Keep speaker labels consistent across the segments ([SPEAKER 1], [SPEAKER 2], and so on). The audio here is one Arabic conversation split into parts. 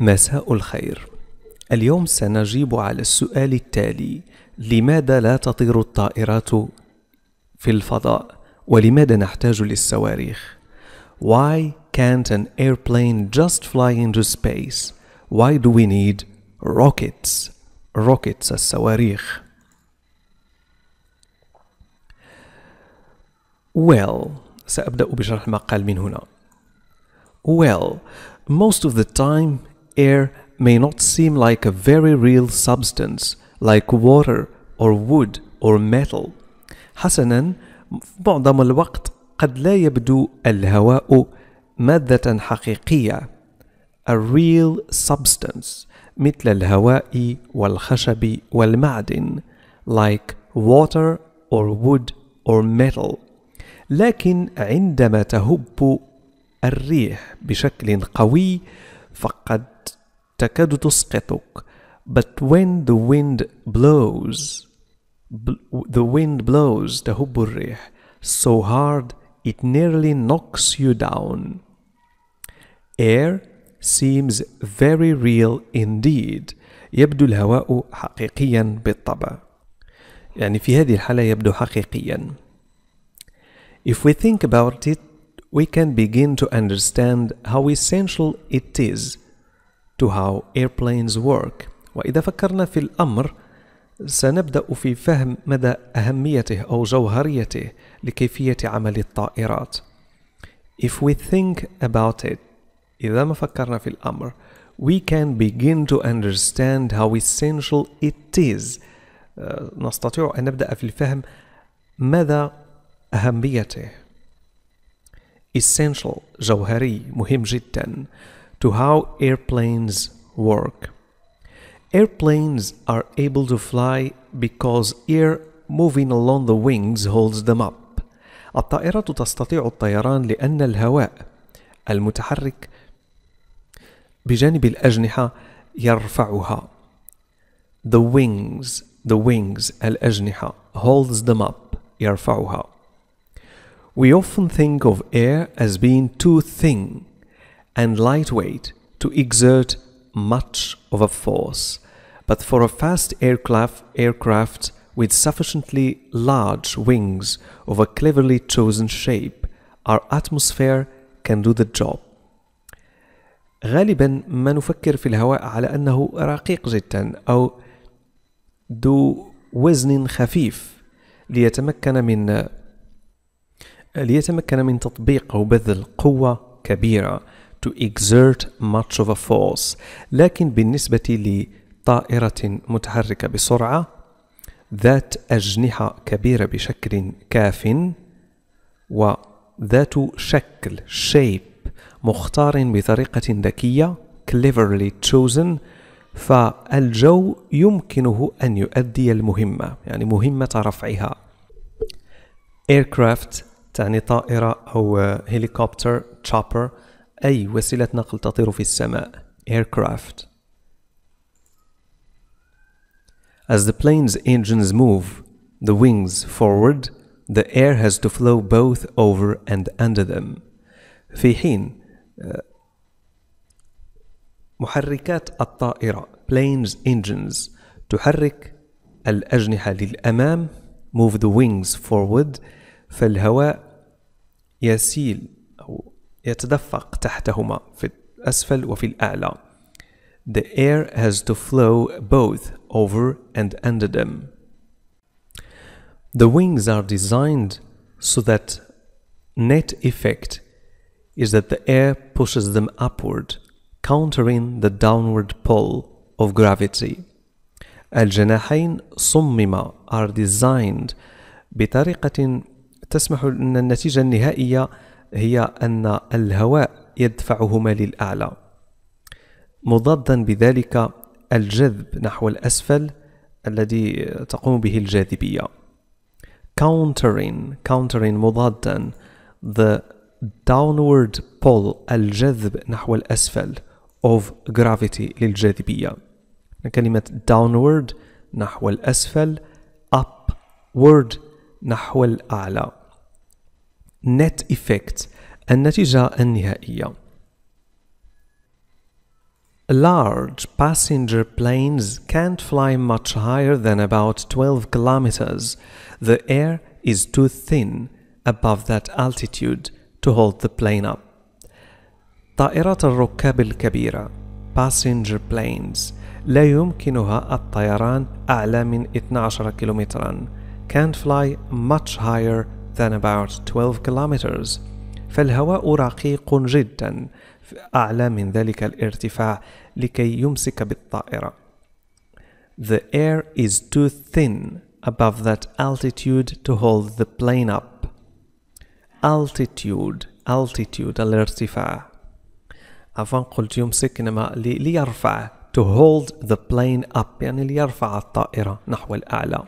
[SPEAKER 1] مساء الخير اليوم سنجيب على السؤال التالي لماذا لا تطير الطائرات في الفضاء ولماذا نحتاج للصواريخ Why can't an airplane just fly into space Why do we need rockets rockets الصواريخ Well سأبدأ بشرح المقال من هنا Well most of the time air may not seem like a very real substance like water or wood or metal. حسنا معظم الوقت قد لا يبدو الهواء مادة حقيقية a real substance مثل الهواء والخشب والمعدن like water or wood or metal لكن عندما تهب الريح بشكل قوي فقد تكاد تسقطك but when the wind blows the wind blows تهب الريح so hard it nearly knocks you down air seems very real indeed يبدو الهواء حقيقيا بالطبع يعني في هذه الحالة يبدو حقيقيا If we think about it, we can begin to understand how essential it is to how airplanes work وإذا فكرنا في الأمر سنبدأ في فهم مدى أهميته أو جوهريته لكيفية عمل الطائرات If we think about it إذا ما فكرنا في الأمر we can begin to understand how essential it is آه، نستطيع أن نبدأ في الفهم مدى أهميته essential جوهري مهم جدا to how airplanes work. Airplanes are able to fly because air moving along the wings holds them up. الطائرة تستطيع الطيران لأن الهواء المتحرك بجانب الأجنحة يرفعها. The wings, the wings, الأجنحة holds them up, يرفعها. We often think of air as being too thin and lightweight to exert much of a force, but for a fast aircraft, aircraft with sufficiently large wings of a cleverly chosen shape, our atmosphere can do the job. غالبا ما نفكر في الهواء على أنه رقيق جدا أو ذو وزن خفيف ليتمكن من ليتمكن من تطبيق أو بذل قوة كبيرة to exert much of a force لكن بالنسبة لطائرة متحركة بسرعة ذات أجنحة كبيرة بشكل كاف وذات شكل shape مختار بطريقة ذكية cleverly chosen فالجو يمكنه أن يؤدي المهمة يعني مهمة رفعها aircraft تعني طائرة أو هيليكوبتر chopper أي وسيلة نقل تطير في السماء aircraft As the plane's engines move the wings forward the air has to flow both over and under them في حين محركات الطائرة planes engines تحرك الأجنحة للأمام move the wings forward فالهواء يسيل يتدفق تحتهما في الأسفل وفي الأعلى The air has to flow both over and under them. The wings are designed so that net effect is that the air pushes them upward, countering the downward pull of gravity. الجناحين صمما are designed بطريقة تسمح أن النتيجة النهائية هي أن الهواء يدفعهما للأعلى مضادا بذلك الجذب نحو الأسفل الذي تقوم به الجاذبية countering countering مضادا the downward pull الجذب نحو الأسفل of gravity للجاذبية كلمة downward نحو الأسفل upward نحو الأعلى net effect النتيجة النهائية Large passenger planes can't fly much higher than about 12 kilometers. The air is too thin above that altitude to hold the plane up. طائرات الركاب الكبيرة passenger planes لا يمكنها الطيران أعلى من 12 كيلومترا can't fly much higher than about 12 kilometers فالهواء رقيق جدا أعلى من ذلك الارتفاع لكي يمسك بالطائرة The air is too thin above that altitude to hold the plane up altitude altitude الارتفاع عفوا قلت يمسك إنما ليرفع to hold the plane up يعني ليرفع الطائرة نحو الأعلى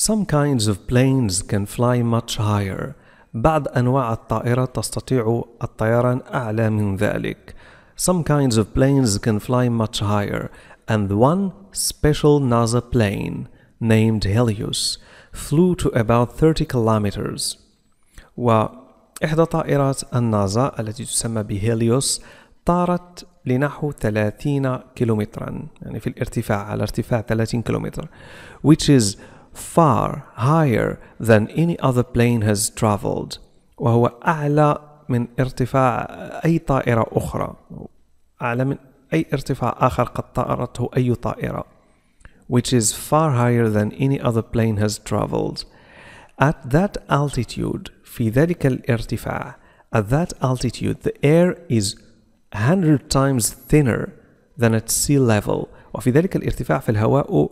[SPEAKER 1] Some kinds of planes can fly much higher. بعض أنواع الطائرات تستطيع الطيران أعلى من ذلك. Some kinds of planes can fly much higher, and one special NASA plane named Helios flew to about 30 kilometers. وإحدى طائرات النازا التي تسمى بهيليوس طارت لنحو 30 كيلومترا يعني في الارتفاع على ارتفاع 30 كيلومتر which is far higher than any other plane has traveled وهو أعلى من ارتفاع أي طائرة أخرى أعلى من أي ارتفاع آخر قد طارته أي طائرة which is far higher than any other plane has traveled at that altitude في ذلك الارتفاع at that altitude the air is 100 times thinner than at sea level وفي ذلك الارتفاع في الهواء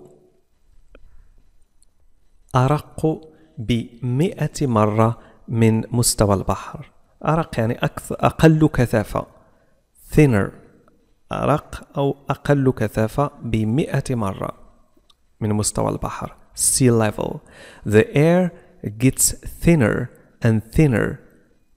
[SPEAKER 1] أرق بمئة مرة من مستوى البحر أرق يعني أكثر أقل كثافة thinner أرق أو أقل كثافة بمئة مرة من مستوى البحر sea level the air gets thinner and thinner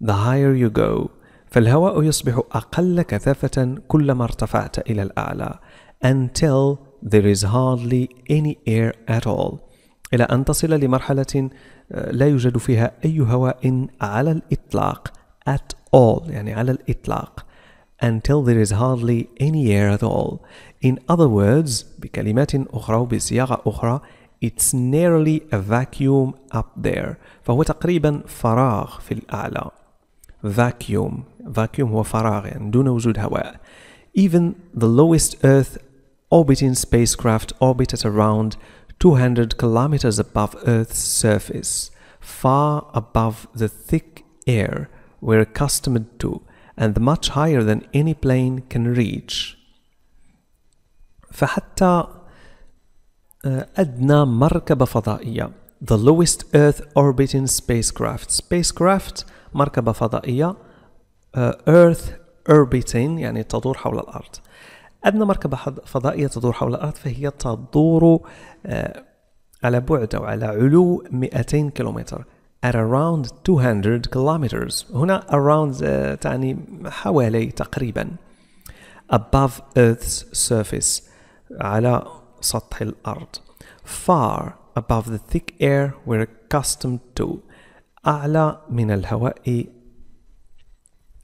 [SPEAKER 1] the higher you go فالهواء يصبح أقل كثافة كلما ارتفعت إلى الأعلى until there is hardly any air at all إلى أن تصل لمرحلة لا يوجد فيها أي هواء على الإطلاق at all يعني على الإطلاق until there is hardly any air at all. In other words بكلمات أخرى وبصياغة أخرى it's nearly a vacuum up there فهو تقريبا فراغ في الأعلى vacuum vacuum هو فراغ يعني دون وجود هواء even the lowest earth orbiting spacecraft orbited around 200 kilometers above Earth's surface, far above the thick air we're accustomed to and much higher than any plane can reach. فحتى أدنى مركبة فضائية the lowest Earth orbiting spacecraft spacecraft مركبة فضائية uh, Earth orbiting يعني تدور حول الأرض أدنى مركبة فضائية تدور حول الأرض فهي تدور آه، على بعد أو على علو 200 كيلومتر at around 200 kilometers هنا around آه، تعني حوالي تقريبا above Earth's surface على سطح الأرض far above the thick air we're accustomed to أعلى من الهواء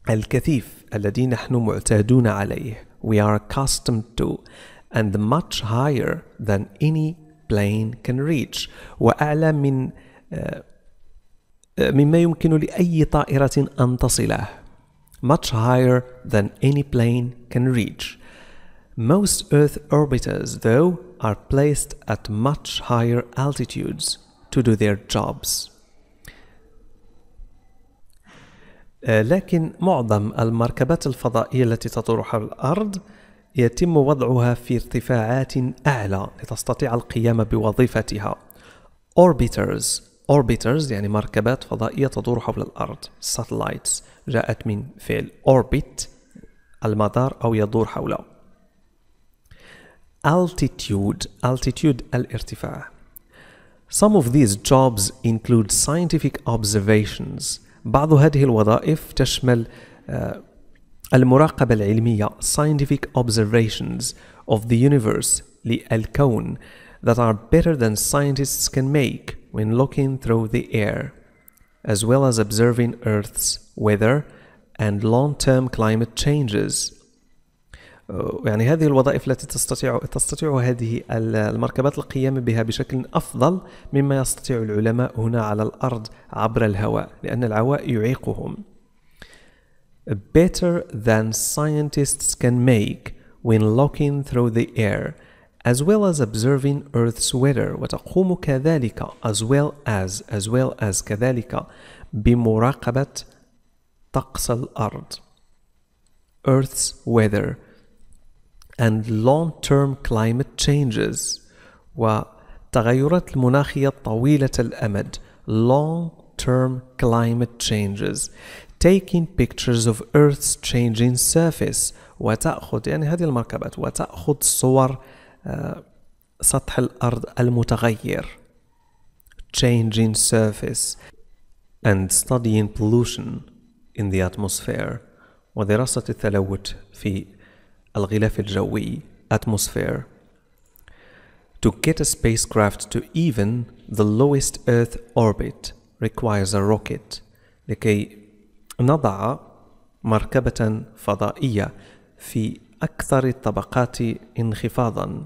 [SPEAKER 1] الكثيف الذي نحن معتادون عليه we are accustomed to and much higher than any plane can reach وأعلى من مما يمكن لأي طائرة أن تصله much higher than any plane can reach most earth orbiters though are placed at much higher altitudes to do their jobs آه، لكن معظم المركبات الفضائية التي تدور حول الأرض يتم وضعها في ارتفاعات أعلى لتستطيع القيام بوظيفتها. Orbiters Orbiters يعني مركبات فضائية تدور حول الأرض Satellites جاءت من فعل orbit المدار أو يدور حوله Altitude Altitude الارتفاع Some of these jobs include scientific observations بعض هذه الوظائف تشمل المراقبة العلمية scientific observations of the universe للكون that are better than scientists can make when looking through the air as well as observing Earth's weather and long-term climate changes يعني هذه الوظائف التي تستطيع تستطيع هذه المركبات القيام بها بشكل افضل مما يستطيع العلماء هنا على الارض عبر الهواء لان العواء يعيقهم. Better than scientists can make when looking through the air as well as observing Earth's weather وتقوم كذلك as well as as well as كذلك بمراقبة طقس الأرض Earth's weather and long-term climate changes وتغيرات المناخية طويلة الأمد long-term climate changes taking pictures of Earth's changing surface وتأخذ يعني هذه المركبات وتأخذ صور سطح الأرض المتغير changing surface and studying pollution in the atmosphere ودراسة التلوث في الغلاف الجوي atmosphere To get a spacecraft to even the lowest Earth orbit requires a rocket لكي نضع مركبة فضائية في أكثر الطبقات انخفاضا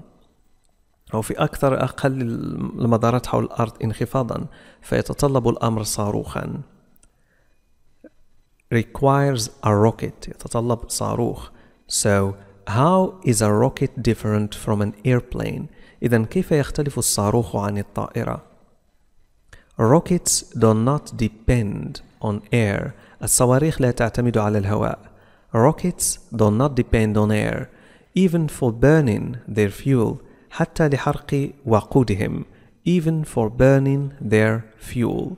[SPEAKER 1] أو في أكثر أقل المدارات حول الأرض انخفاضا فيتطلب الأمر صاروخا requires a rocket يتطلب صاروخ so How is a rocket different from an airplane? إذا كيف يختلف الصاروخ عن الطائرة؟ Rockets do not depend on air. الصواريخ لا تعتمد على الهواء. Rockets do not depend on air, even for burning their fuel. حتى لحرق وقودهم, even for burning their fuel.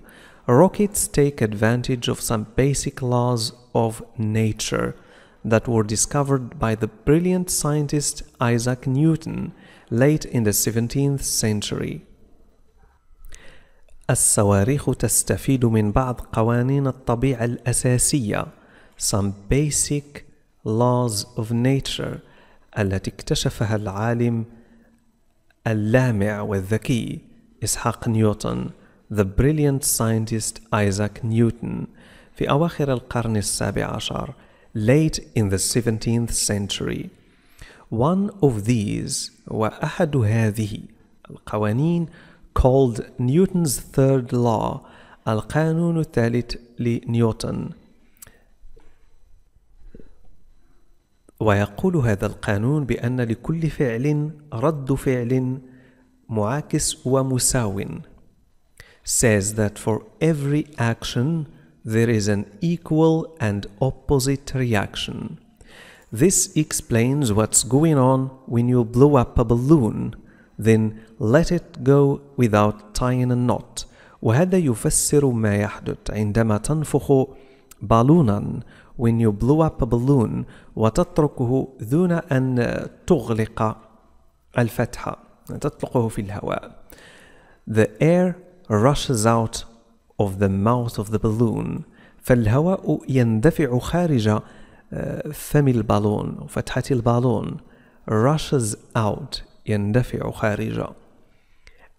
[SPEAKER 1] Rockets take advantage of some basic laws of nature that were discovered by the brilliant scientist Isaac Newton late in the 17th century. الصواريخ تستفيد من بعض قوانين الطبيعة الأساسية some basic laws of nature التي اكتشفها العالم اللامع والذكي إسحاق نيوتن the brilliant scientist Isaac Newton في أواخر القرن السابع عشر late in the 17th century. One of these وأحد هذه القوانين called Newton's third law القانون الثالث لنيوتن ويقول هذا القانون بأن لكل فعل رد فعل معاكس ومساو says that for every action there is an equal and opposite reaction. This explains what's going on when you blow up a balloon, then let it go without tying a knot. وهذا يفسر ما يحدث عندما تنفخ بالونا when you blow up a balloon وتتركه دون أن تغلق الفتحة تطلقه في الهواء. The air rushes out of the mouth of the balloon فالهواء يندفع خارج آه، فم البالون فتحة البالون rushes out يندفع خارج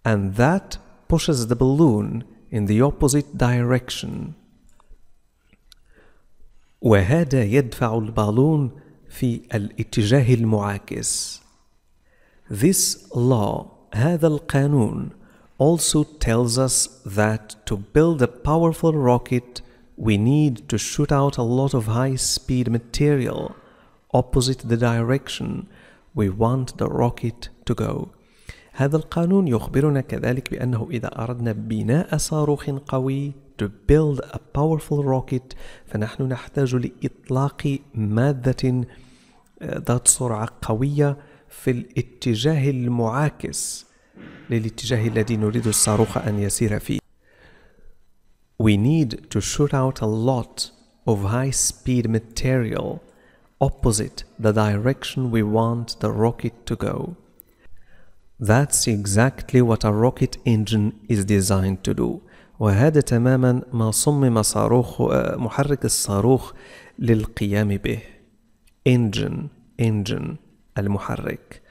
[SPEAKER 1] and that pushes the balloon in the opposite direction وهذا يدفع البالون في الاتجاه المعاكس this law هذا القانون also tells us that to build a powerful rocket, we need to shoot out a lot of high-speed material opposite the direction we want the rocket to go. هذا القانون يخبرنا كذلك بأنه إذا أردنا بناء صاروخ قوي to build a powerful rocket فنحن نحتاج لإطلاق مادة ذات سرعة قوية في الاتجاه المعاكس للاتجاه الذي نريد الصاروخ أن يسير فيه. We need to shoot out a lot of high-speed material opposite the direction we want the rocket to go. That's exactly what a rocket engine is designed to do. وهذا تماما ما صمم صاروخ محرك الصاروخ للقيام به. Engine, engine, المحرك.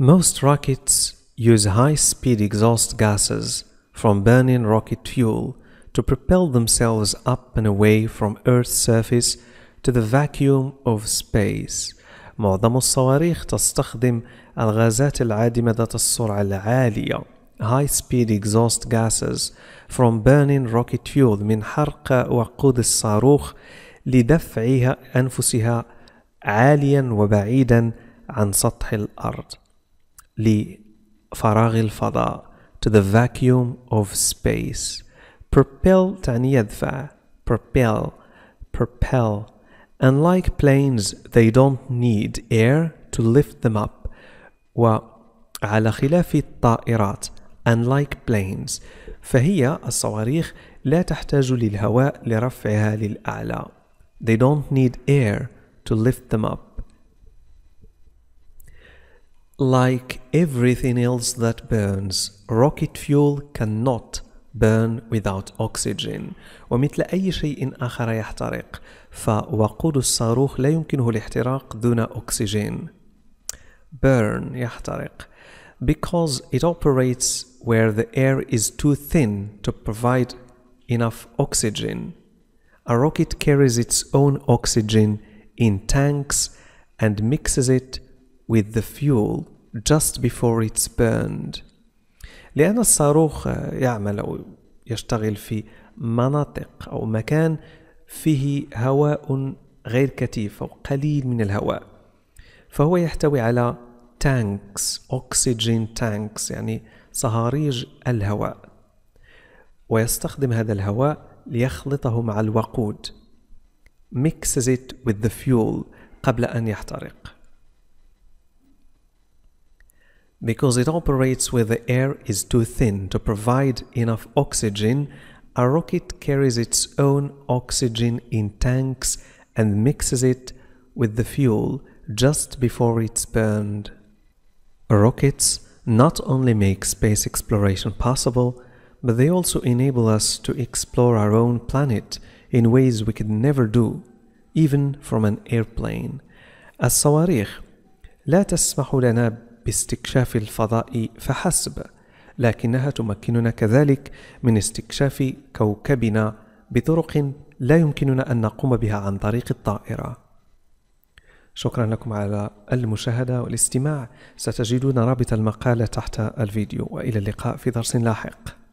[SPEAKER 1] Most rockets use high-speed exhaust gases from burning rocket fuel to propel themselves up and away from Earth's surface to the vacuum of space. معظم الصواريخ تستخدم الغازات العادمة ذات السرعة العالية high-speed exhaust gases from burning rocket fuel من حرق وقود الصاروخ لدفعها أنفسها عاليا وبعيدا عن سطح الأرض. فراغ الفضاء to the vacuum of space propel تعني يدفع propel propel like planes they don't need air to lift them up وعلى خلاف الطائرات and like planes فهي الصواريخ لا تحتاج للهواء لرفعها للأعلى they don't need air to lift them up like everything else that burns, rocket fuel cannot burn without oxygen ومثل أي شيء آخر يحترق فوقود الصاروخ لا يمكنه الاحتراق دون أكسجين burn يحترق because it operates where the air is too thin to provide enough oxygen a rocket carries its own oxygen in tanks and mixes it with the fuel just before it's burned لأن الصاروخ يعمل أو يشتغل في مناطق أو مكان فيه هواء غير كثيف أو قليل من الهواء فهو يحتوي على تانكس أوكسجين تانكس يعني صهاريج الهواء ويستخدم هذا الهواء ليخلطه مع الوقود mixes it with the fuel قبل أن يحترق because it operates where the air is too thin to provide enough oxygen, a rocket carries its own oxygen in tanks and mixes it with the fuel just before it's burned. Rockets not only make space exploration possible, but they also enable us to explore our own planet in ways we could never do, even from an airplane. الصواريخ لا تسمح لنا باستكشاف الفضاء فحسب لكنها تمكننا كذلك من استكشاف كوكبنا بطرق لا يمكننا ان نقوم بها عن طريق الطائره شكرا لكم على المشاهده والاستماع ستجدون رابط المقاله تحت الفيديو والى اللقاء في درس لاحق